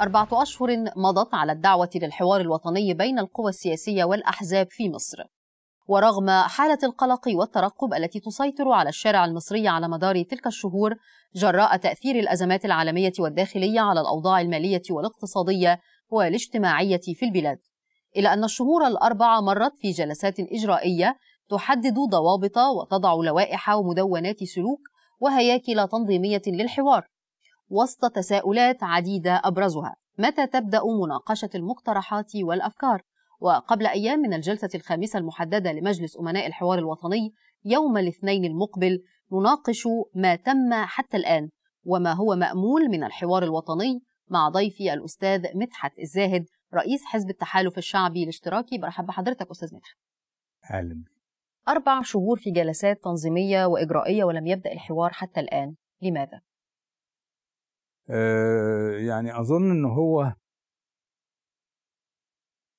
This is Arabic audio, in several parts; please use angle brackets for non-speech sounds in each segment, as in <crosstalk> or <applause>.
أربعة أشهر مضت على الدعوة للحوار الوطني بين القوى السياسية والأحزاب في مصر ورغم حالة القلق والترقب التي تسيطر على الشارع المصري على مدار تلك الشهور جراء تأثير الأزمات العالمية والداخلية على الأوضاع المالية والاقتصادية والاجتماعية في البلاد إلى أن الشهور الأربعة مرت في جلسات إجرائية تحدد ضوابط وتضع لوائح ومدونات سلوك وهياكل تنظيمية للحوار وسط تساؤلات عديدة أبرزها متى تبدأ مناقشة المقترحات والأفكار؟ وقبل أيام من الجلسة الخامسة المحددة لمجلس أمناء الحوار الوطني يوم الاثنين المقبل نناقش ما تم حتى الآن وما هو مأمول من الحوار الوطني مع ضيفي الأستاذ مدحت الزاهد رئيس حزب التحالف الشعبي الاشتراكي برحب بحضرتك أستاذ مدحت أهلا أربع شهور في جلسات تنظيمية وإجرائية ولم يبدأ الحوار حتى الآن لماذا؟ آه، يعني اظن ان هو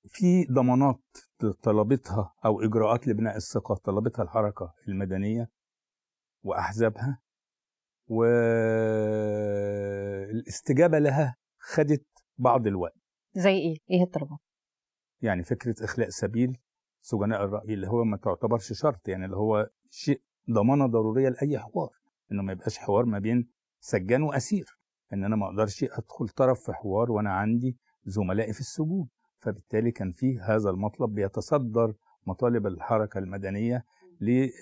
في ضمانات طلبتها او اجراءات لبناء الثقه طلبتها الحركه المدنيه واحزابها والاستجابه لها خدت بعض الوقت زي ايه ايه الطلبات يعني فكره اخلاء سبيل سجناء الراي اللي هو ما تعتبرش شرط يعني اللي هو شيء ضمانه ضروريه لاي حوار انه ما يبقاش حوار ما بين سجان واسير ان انا ما اقدرش ادخل طرف في حوار وانا عندي زملائي في السجون فبالتالي كان فيه هذا المطلب بيتصدر مطالب الحركة المدنية للمشاركة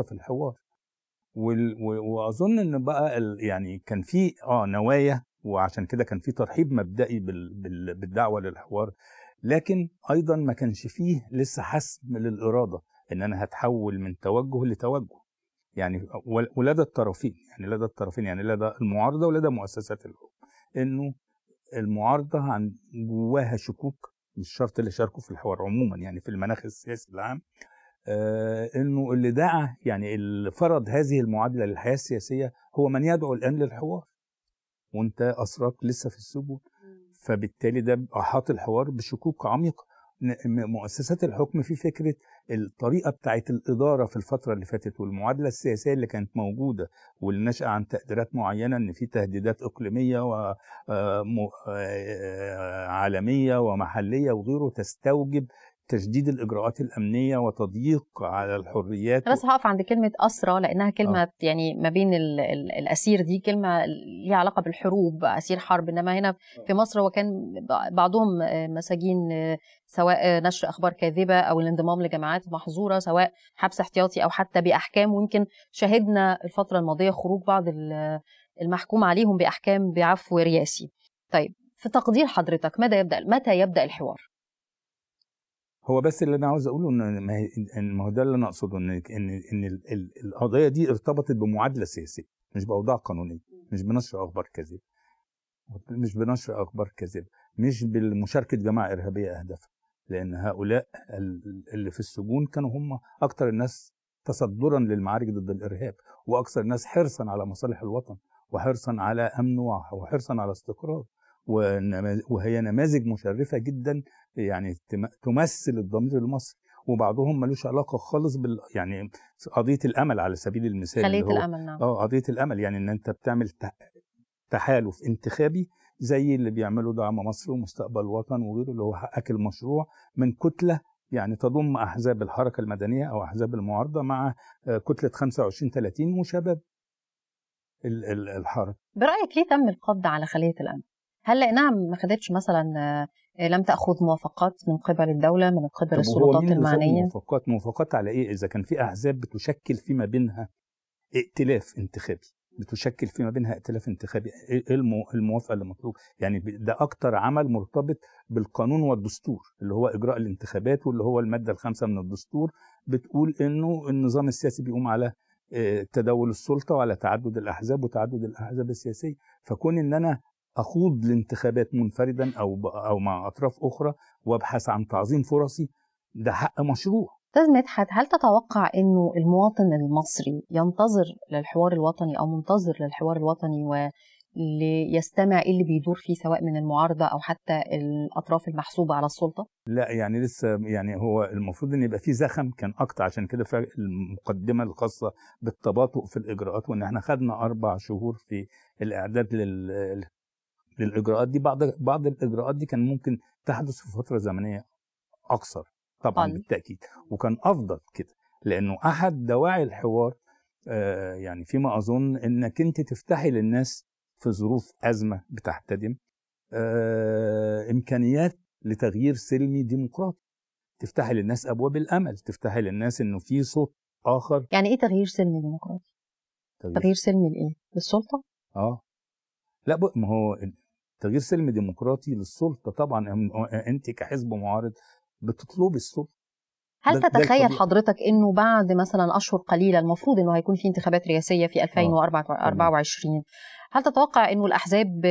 آه، في الحوار واظن ان بقى يعني كان في اه نوايا وعشان كده كان في ترحيب مبدئي بالدعوه للحوار لكن ايضا ما كانش فيه لسه حسم للاراده ان انا هتحول من توجه لتوجه يعني ولدى الطرفين يعني لدى الطرفين يعني لدى المعارضه ولدى مؤسسات الحكم انه المعارضه عن جواها شكوك مش شرط اللي شاركوا في الحوار عموما يعني في المناخ السياسي العام آه انه اللي دعا يعني اللي فرض هذه المعادله للحياه السياسيه هو من يدعو الان للحوار وانت اسراك لسه في السجون فبالتالي ده احاط الحوار بشكوك عميقه مؤسسات الحكم في فكره الطريقه بتاعت الاداره في الفتره اللي فاتت والمعادله السياسيه اللي كانت موجوده والنشأة عن تقديرات معينه ان في تهديدات اقليميه وعالميه آه، آه، آه، ومحليه وغيره تستوجب تشديد الاجراءات الامنيه وتضييق على الحريات بس هقف عند كلمه اسرى لانها كلمه آه. يعني ما بين الـ الـ الاسير دي كلمه ليها علاقه بالحروب اسير حرب انما هنا آه. في مصر وكان بعضهم مساجين سواء نشر اخبار كاذبه او الانضمام لجماعات محظوره سواء حبس احتياطي او حتى باحكام ويمكن شهدنا الفتره الماضيه خروج بعض المحكوم عليهم باحكام بعفو رئاسي طيب في تقدير حضرتك ماذا يبدا متى يبدا الحوار هو بس اللي انا عاوز اقوله ان ما هو ده اللي انا اقصده ان ان ان القضيه دي ارتبطت بمعادله سياسيه مش باوضاع قانونيه مش بنشر اخبار كاذبه مش بنشر اخبار كاذبه مش بمشاركه جماعه ارهابيه اهدافها لان هؤلاء اللي في السجون كانوا هم اكثر الناس تصدرا للمعارك ضد الارهاب واكثر الناس حرصا على مصالح الوطن وحرصا على امنه وحرصا على استقراره وهي نماذج مشرفه جدا يعني تمثل الضمير المصري وبعضهم ملوش علاقه خالص بال يعني قضيه الامل على سبيل المثال خليه الامل نعم اه قضيه الامل يعني ان انت بتعمل تحالف انتخابي زي اللي بيعملوا دعم مصر ومستقبل وطن وغيره اللي هو حقك المشروع من كتله يعني تضم احزاب الحركه المدنيه او احزاب المعارضه مع آه، كتله 25 30 وشباب الحركه برايك ليه تم القبض على خليه الامل هلا نعم ما خدتش مثلا آه، لم تاخذ موافقات من قبل الدوله من قبل السلطات المعنيه موافقات موافقات على ايه اذا كان في احزاب بتشكل فيما بينها ائتلاف انتخابي بتشكل فيما بينها ائتلاف انتخابي إيه، إيه إيه الموافقه اللي مطلوب يعني ده اكتر عمل مرتبط بالقانون والدستور اللي هو اجراء الانتخابات واللي هو الماده الخامسه من الدستور بتقول انه النظام السياسي بيقوم على آه، تداول السلطه وعلى تعدد الاحزاب وتعدد الاحزاب السياسيه فكون ان انا اخوض الانتخابات منفردا او او مع اطراف اخرى وابحث عن تعظيم فرصي ده حق مشروع استاذ مدحت هل تتوقع انه المواطن المصري ينتظر للحوار الوطني او منتظر للحوار الوطني وليستمع ايه اللي بيدور فيه سواء من المعارضه او حتى الاطراف المحسوبه على السلطه؟ لا يعني لسه يعني هو المفروض ان يبقى في زخم كان اكتر عشان كده المقدمه الخاصه بالتباطؤ في الاجراءات وان احنا خدنا اربع شهور في الاعداد لل للاجراءات دي بعض بعض الاجراءات دي كان ممكن تحدث في فتره زمنيه اقصر طبعا قل. طيب. بالتاكيد وكان افضل كده لانه احد دواعي الحوار آه يعني فيما اظن انك انت تفتحي للناس في ظروف ازمه بتحتدم آه امكانيات لتغيير سلمي ديمقراطي تفتحي للناس ابواب الامل تفتحي للناس انه في صوت اخر يعني ايه تغيير سلمي ديمقراطي تغيير, تغيير سلمي لايه للسلطه اه لا ما هو تغيير سلم ديمقراطي للسلطه طبعا انت كحزب معارض بتطلبي السلطه هل تتخيل حضرتك انه بعد مثلا اشهر قليله المفروض انه هيكون في انتخابات رئاسيه في 2024 آه، هل تتوقع انه الاحزاب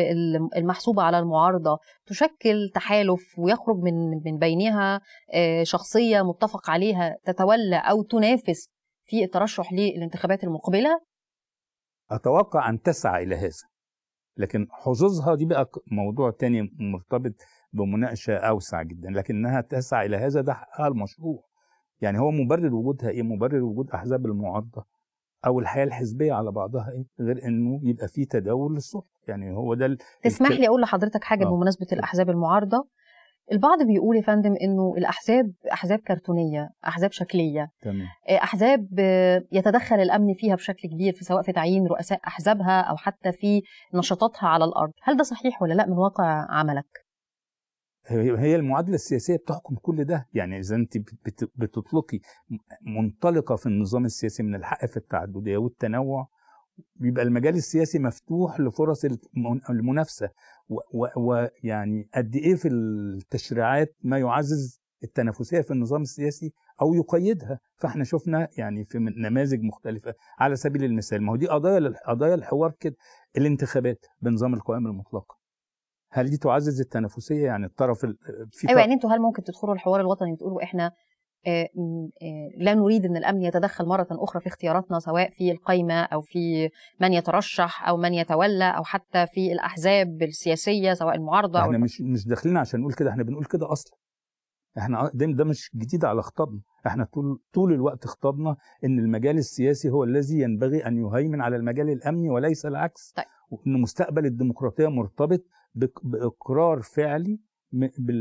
المحسوبه على المعارضه تشكل تحالف ويخرج من من بينها آه، شخصيه متفق عليها تتولى او تنافس في الترشح للانتخابات المقبله؟ اتوقع ان تسعى الى هذا لكن حظوظها دي بقى موضوع تاني مرتبط بمناقشه اوسع جدا لكنها تسعى الى هذا ده حقها المشروع يعني هو مبرر وجودها ايه مبرر وجود احزاب المعارضه او الحياه الحزبيه على بعضها ايه غير انه يبقى في تداول للسلطه يعني هو ده تسمح لي اقول لحضرتك حاجه آه. بمناسبه الاحزاب المعارضه البعض بيقول يا فندم انه الاحزاب احزاب كرتونيه احزاب شكليه تمام. آه، احزاب يتدخل الامن فيها بشكل كبير في سواء في تعيين رؤساء احزابها او حتى في نشاطاتها على الارض هل ده صحيح ولا لا من واقع عملك هي المعادله السياسيه بتحكم كل ده يعني اذا انت بتطلقي منطلقه في النظام السياسي من الحق في التعدديه والتنوع بيبقى المجال السياسي مفتوح لفرص المنافسه ويعني قد ايه في التشريعات ما يعزز التنافسيه في النظام السياسي او يقيدها فاحنا شفنا يعني في نماذج مختلفه على سبيل المثال ما هو دي قضايا قضايا الحوار كده الانتخابات بنظام القوائم المطلقه هل دي تعزز التنافسيه يعني الطرف في ايوه يعني انتوا هل ممكن تدخلوا الحوار الوطني وتقولوا احنا آه، آه، لا نريد ان الامن يتدخل مره اخرى في اختياراتنا سواء في القايمه او في من يترشح او من يتولى او حتى في الاحزاب السياسيه سواء المعارضه احنا مش مش داخلين عشان نقول كده احنا بنقول كده اصلا احنا ده, ده مش جديد على خطابنا احنا طول طول الوقت خطابنا ان المجال السياسي هو الذي ينبغي ان يهيمن على المجال الامني وليس العكس طيب. وان مستقبل الديمقراطيه مرتبط باقرار فعلي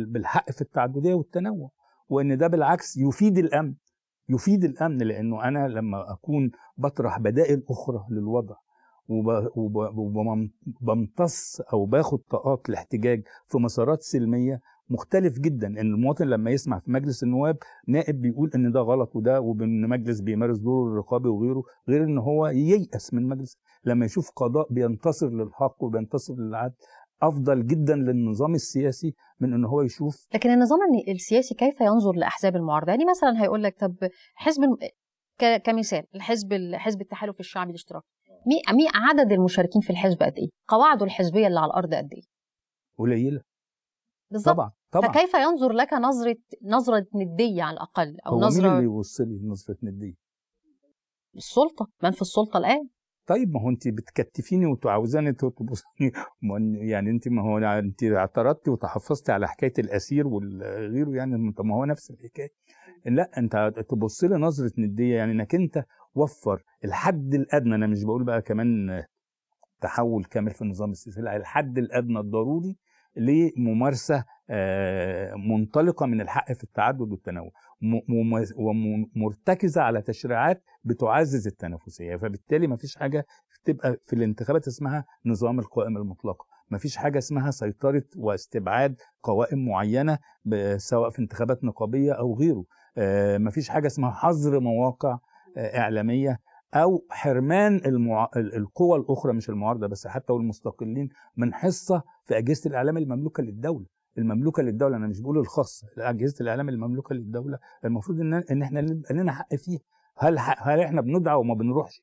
بالحق في التعدديه والتنوع وان ده بالعكس يفيد الامن يفيد الامن لانه انا لما اكون بطرح بدائل اخرى للوضع وبمتص او باخد طاقات الاحتجاج في مسارات سلميه مختلف جدا ان المواطن لما يسمع في مجلس النواب نائب بيقول ان ده غلط وده وان مجلس بيمارس دوره الرقابي وغيره غير ان هو ييأس من مجلس لما يشوف قضاء بينتصر للحق وبينتصر للعدل افضل جدا للنظام السياسي من ان هو يشوف لكن النظام السياسي كيف ينظر لاحزاب المعارضه يعني مثلا هيقول لك طب حزب الم... ك... كمثال الحزب حزب التحالف الشعبي الاشتراكي مي... مي عدد المشاركين في الحزب قد ايه قواعده الحزبيه اللي على الارض قد ايه قليله بالظبط طبعا طبعا فكيف ينظر لك نظره نظره نديه على الاقل او هو نظره مين اللي يوصل نظره نديه السلطه من في السلطه الان طيب ما هو انت بتكتفيني وعاوزاني تطبسيني يعني انت ما هو انت اعترضتي وتحفظتي على حكايه الاسير وغيره يعني طب ما هو نفس الحكايه لا انت تبص لي نظره نديه يعني انك انت وفر الحد الادنى انا مش بقول بقى كمان تحول كامل في النظام السياسي الحد الادنى الضروري لممارسه آه، منطلقه من الحق في التعدد والتنوع ومرتكزه على تشريعات بتعزز التنافسيه فبالتالي ما فيش حاجه تبقى في الانتخابات اسمها نظام القوائم المطلقه ما فيش حاجه اسمها سيطره واستبعاد قوائم معينه سواء في انتخابات نقابيه او غيره آه، ما فيش حاجه اسمها حظر مواقع آه، اعلاميه او حرمان المع... القوى الاخرى مش المعارضه بس حتى والمستقلين من حصه في اجهزه الاعلام المملوكه للدوله المملوكه للدوله انا مش بقول الخاصه اجهزه الاعلام المملوكه للدوله المفروض ان ان احنا لنا حق فيها هل هل احنا بندعى وما بنروحش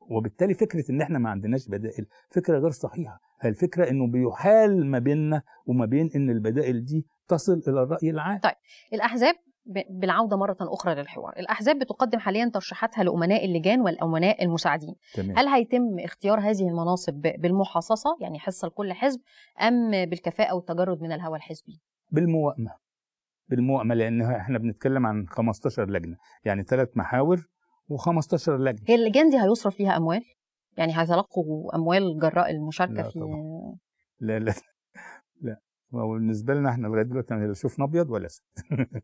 وبالتالي فكره ان احنا ما عندناش بدائل فكره غير صحيحه الفكره انه بيحال ما بيننا وما بين ان البدائل دي تصل الى الراي العام طيب الاحزاب بالعوده مره اخرى للحوار الاحزاب بتقدم حاليا ترشيحاتها لامناء اللجان والامناء المساعدين تمام. هل هيتم اختيار هذه المناصب بالمحاصصه يعني حصه لكل حزب ام بالكفاءه والتجرد من الهوى الحزبي بالموائمه بالموائمه لان احنا بنتكلم عن 15 لجنه يعني ثلاث محاور و15 لجنه هي اللجان دي هيصرف فيها اموال يعني هيتلقوا اموال جراء المشاركه لا في طبعا. لا لا وبالنسبه لنا احنا لغايه دلوقتي لا شفنا ابيض ولا اسود <laughs>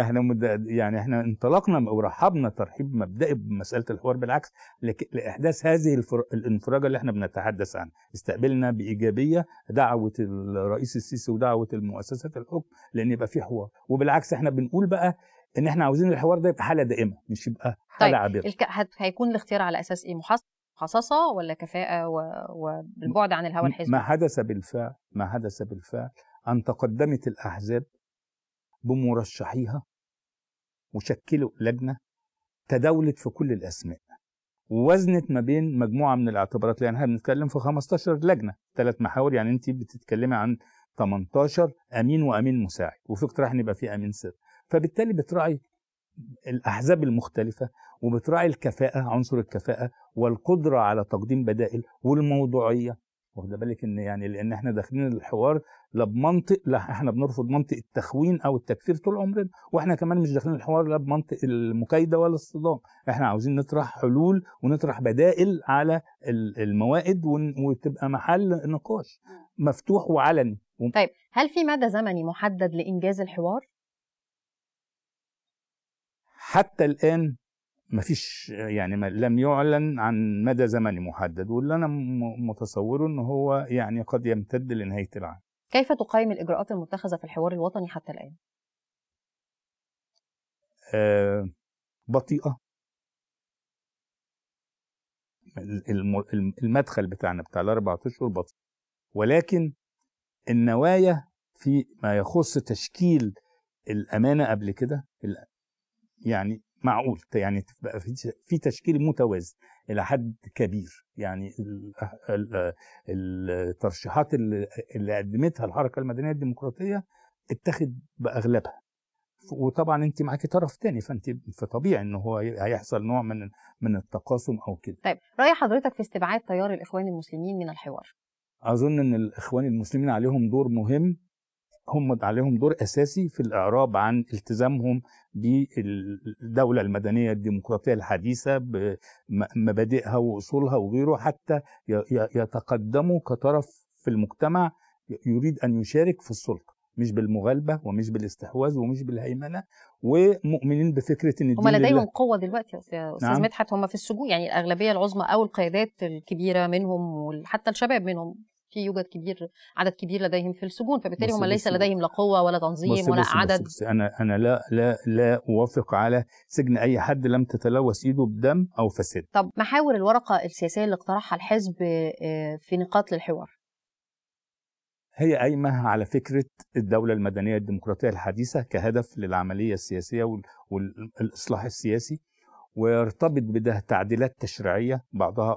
احنا مد... يعني احنا انطلقنا ورحبنا ترحيب مبدئي بمساله الحوار بالعكس لك... لاحداث هذه الفر... الانفراجه اللي احنا بنتحدث عنها استقبلنا بايجابيه دعوه الرئيس السيسي ودعوه المؤسسات الحكم لان يبقى في حوار وبالعكس احنا بنقول بقى ان احنا عاوزين الحوار ده يبقى حاله دائمه مش يبقى حاله طيب عابره الك... هيكون الاختيار على اساس ايه محاصصه حصصة ولا كفاءة وبالبعد عن الهوى الحزبي ما حدث بالفعل ما حدث بالفعل أن تقدمت الأحزاب بمرشحيها وشكلوا لجنة تداولت في كل الأسماء ووزنت ما بين مجموعة من الاعتبارات لأن احنا بنتكلم في 15 لجنة ثلاث محاور يعني أنت بتتكلمي عن 18 أمين وأمين مساعد وفي اقتراح ان يبقى في أمين سر فبالتالي بتراعي الأحزاب المختلفة وبتراعي الكفاءة عنصر الكفاءة والقدرة على تقديم بدائل والموضوعية واخد بالك ان يعني لان احنا داخلين الحوار لا بمنطق لا احنا بنرفض منطق التخوين او التكفير طول عمرنا واحنا كمان مش داخلين الحوار لا بمنطق المكايده ولا الصدام احنا عاوزين نطرح حلول ونطرح بدائل على الموائد وتبقى محل نقاش مفتوح وعلني طيب هل في مدى زمني محدد لانجاز الحوار حتى الان ما فيش يعني ما لم يعلن عن مدى زمني محدد واللي انا متصوره ان هو يعني قد يمتد لنهايه العام. كيف تقيم الاجراءات المتخذه في الحوار الوطني حتى الان؟ آه بطيئه المدخل بتاعنا بتاع الاربع اشهر بطيء ولكن النوايا في ما يخص تشكيل الامانه قبل كده يعني معقول يعني تبقى في تشكيل متوازن الى حد كبير يعني الترشيحات اللي قدمتها الحركه المدنيه الديمقراطيه اتخذ باغلبها وطبعا انت معاكي طرف تاني فانت فطبيعي ان هو هيحصل نوع من من التقاسم او كده. طيب راي حضرتك في استبعاد تيار الاخوان المسلمين من الحوار؟ اظن ان الاخوان المسلمين عليهم دور مهم هم عليهم دور اساسي في الاعراب عن التزامهم بالدوله المدنيه الديمقراطيه الحديثه بمبادئها واصولها وغيره حتى يتقدموا كطرف في المجتمع يريد ان يشارك في السلطه مش بالمغالبه ومش بالاستحواذ ومش بالهيمنه ومؤمنين بفكره ان الدين هم لديهم قوه دلوقتي يا استاذ نعم. مدحت هم في السجون يعني الاغلبيه العظمى او القيادات الكبيره منهم وحتى الشباب منهم في يوجد كبير عدد كبير لديهم في السجون فبالتالي هم ليس لديهم لا قوه ولا تنظيم ولا بس عدد بس بس انا انا لا لا لا اوافق على سجن اي حد لم تتلوث ايده بدم او فساد طب محاور الورقه السياسيه اللي اقترحها الحزب آه، في نقاط للحوار هي قايمة على فكرة الدولة المدنية الديمقراطية الحديثة كهدف للعملية السياسية والإصلاح السياسي ويرتبط بده تعديلات تشريعية بعضها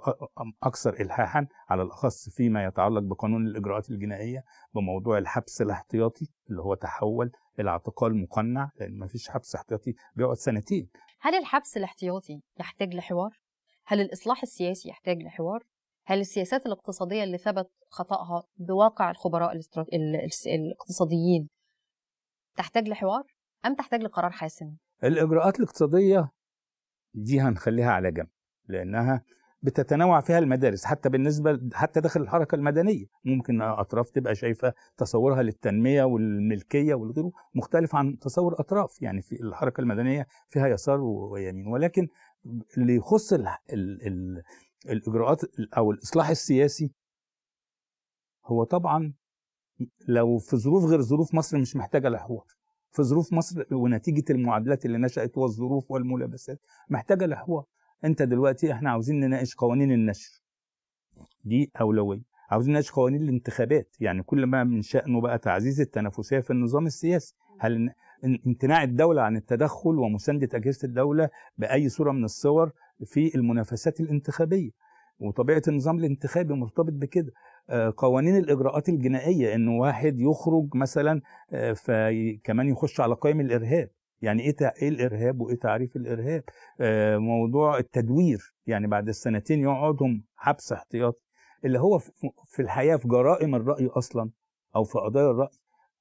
أكثر إلحاحا على الأخص فيما يتعلق بقانون الإجراءات الجنائية بموضوع الحبس الاحتياطي اللي هو تحول إلى اعتقال مقنع لأن ما فيش حبس احتياطي بيقعد سنتين هل الحبس الاحتياطي يحتاج لحوار؟ هل الإصلاح السياسي يحتاج لحوار؟ هل السياسات الاقتصادية اللي ثبت خطأها بواقع الخبراء الاقتصاديين تحتاج لحوار أم تحتاج لقرار حاسم؟ الإجراءات الاقتصادية دي هنخليها على جنب لانها بتتنوع فيها المدارس حتى بالنسبه حتى داخل الحركه المدنيه ممكن اطراف تبقى شايفه تصورها للتنميه والملكيه والغيره مختلف عن تصور اطراف يعني في الحركه المدنيه فيها يسار ويمين ولكن اللي يخص الـ الـ الـ الاجراءات او الاصلاح السياسي هو طبعا لو في ظروف غير ظروف مصر مش محتاجه لحوار في ظروف مصر ونتيجه المعادلات اللي نشات والظروف والملابسات محتاجه لحوار انت دلوقتي احنا عاوزين نناقش قوانين النشر دي اولويه عاوزين نناقش قوانين الانتخابات يعني كل ما من شانه بقى تعزيز التنافسيه في النظام السياسي هل امتناع الدوله عن التدخل ومسانده اجهزه الدوله باي صوره من الصور في المنافسات الانتخابيه وطبيعه النظام الانتخابي مرتبط بكده آه، قوانين الاجراءات الجنائيه ان واحد يخرج مثلا آه، فكمان يخش على قائم الارهاب يعني ايه ايه الارهاب وايه تعريف الارهاب آه، موضوع التدوير يعني بعد السنتين يقعدهم حبس احتياطي اللي هو في الحقيقه في جرائم الراي اصلا او في قضايا الراي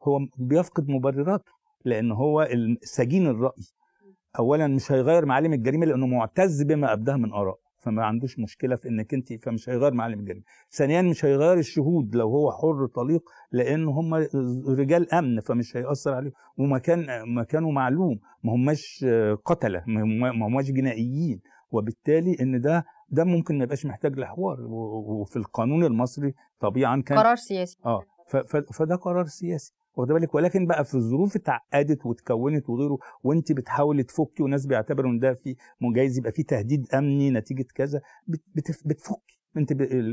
هو بيفقد مبرراته لان هو سجين الراي اولا مش هيغير معالم الجريمه لانه معتز بما ابداه من اراء فما عندوش مشكله في انك انت فمش هيغير معلم الجريمه ثانيا مش هيغير الشهود لو هو حر طليق لان هم رجال امن فمش هياثر عليهم ومكان مكانه معلوم ما هماش قتله ما هماش جنائيين وبالتالي ان ده ده ممكن ما يبقاش محتاج لحوار وفي القانون المصري طبيعا كان قرار سياسي اه فده قرار سياسي واخد بالك ولكن بقى في الظروف اتعقدت واتكونت وغيره وانت بتحاولي تفكي وناس بيعتبروا ان ده في جايز يبقى في تهديد امني نتيجه كذا بتفكي انت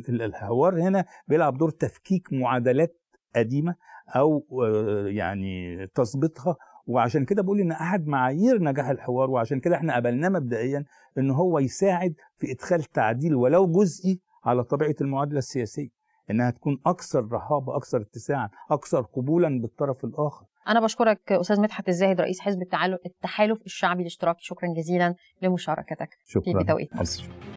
الحوار هنا بيلعب دور تفكيك معادلات قديمه او آه، يعني تظبيطها وعشان كده بقول ان احد معايير نجاح الحوار وعشان كده احنا قبلناه مبدئيا ان هو يساعد في ادخال تعديل ولو جزئي على طبيعه المعادله السياسيه انها تكون اكثر رهابه اكثر اتساعا اكثر قبولا بالطرف الاخر انا بشكرك استاذ مدحت الزاهد رئيس حزب التحالف الشعبي الاشتراكي شكرا جزيلا لمشاركتك شكرا. في بتوقيت مصر